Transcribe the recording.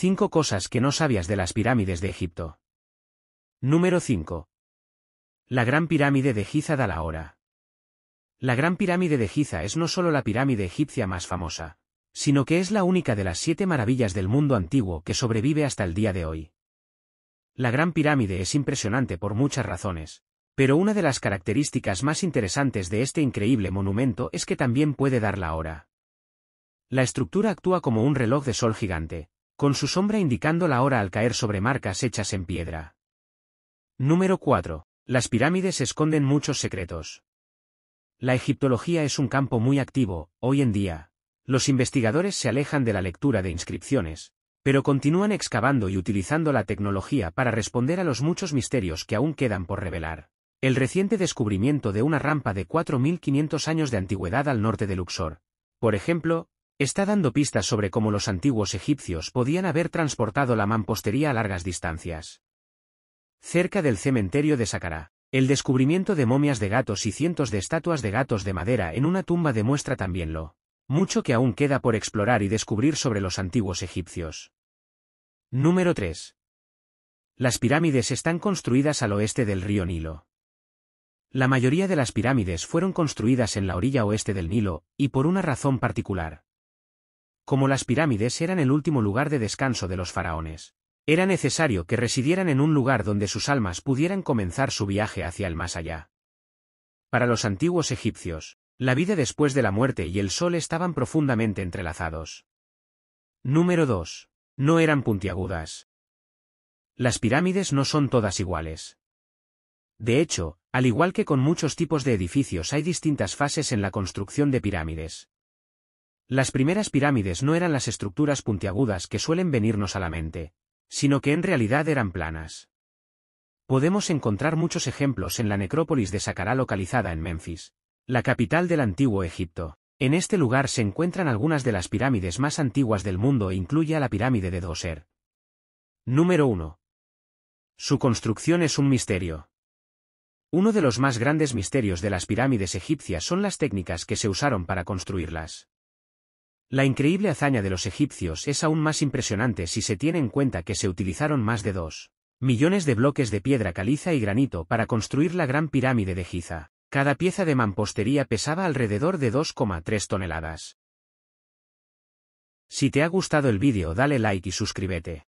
5 cosas que no sabías de las pirámides de Egipto. Número 5. La Gran Pirámide de Giza da la hora. La Gran Pirámide de Giza es no solo la pirámide egipcia más famosa, sino que es la única de las siete maravillas del mundo antiguo que sobrevive hasta el día de hoy. La Gran Pirámide es impresionante por muchas razones, pero una de las características más interesantes de este increíble monumento es que también puede dar la hora. La estructura actúa como un reloj de sol gigante, con su sombra indicando la hora al caer sobre marcas hechas en piedra. Número 4. Las pirámides esconden muchos secretos. La egiptología es un campo muy activo, hoy en día. Los investigadores se alejan de la lectura de inscripciones, pero continúan excavando y utilizando la tecnología para responder a los muchos misterios que aún quedan por revelar. El reciente descubrimiento de una rampa de 4.500 años de antigüedad al norte de Luxor, por ejemplo, está dando pistas sobre cómo los antiguos egipcios podían haber transportado la mampostería a largas distancias. Cerca del cementerio de Saqqara, el descubrimiento de momias de gatos y cientos de estatuas de gatos de madera en una tumba demuestra también lo mucho que aún queda por explorar y descubrir sobre los antiguos egipcios. Número 3. Las pirámides están construidas al oeste del río Nilo. La mayoría de las pirámides fueron construidas en la orilla oeste del Nilo, y por una razón particular. Como las pirámides eran el último lugar de descanso de los faraones, era necesario que residieran en un lugar donde sus almas pudieran comenzar su viaje hacia el más allá. Para los antiguos egipcios, la vida después de la muerte y el sol estaban profundamente entrelazados. Número 2. No eran puntiagudas. Las pirámides no son todas iguales. De hecho, al igual que con muchos tipos de edificios hay distintas fases en la construcción de pirámides, las primeras pirámides no eran las estructuras puntiagudas que suelen venirnos a la mente, sino que en realidad eran planas. Podemos encontrar muchos ejemplos en la necrópolis de Saqqara localizada en Memphis, la capital del antiguo Egipto. En este lugar se encuentran algunas de las pirámides más antiguas del mundo e incluye a la pirámide de Doser. Número 1. Su construcción es un misterio. Uno de los más grandes misterios de las pirámides egipcias son las técnicas que se usaron para construirlas. La increíble hazaña de los egipcios es aún más impresionante si se tiene en cuenta que se utilizaron más de dos millones de bloques de piedra caliza y granito para construir la gran pirámide de Giza. Cada pieza de mampostería pesaba alrededor de 2,3 toneladas. Si te ha gustado el vídeo dale like y suscríbete.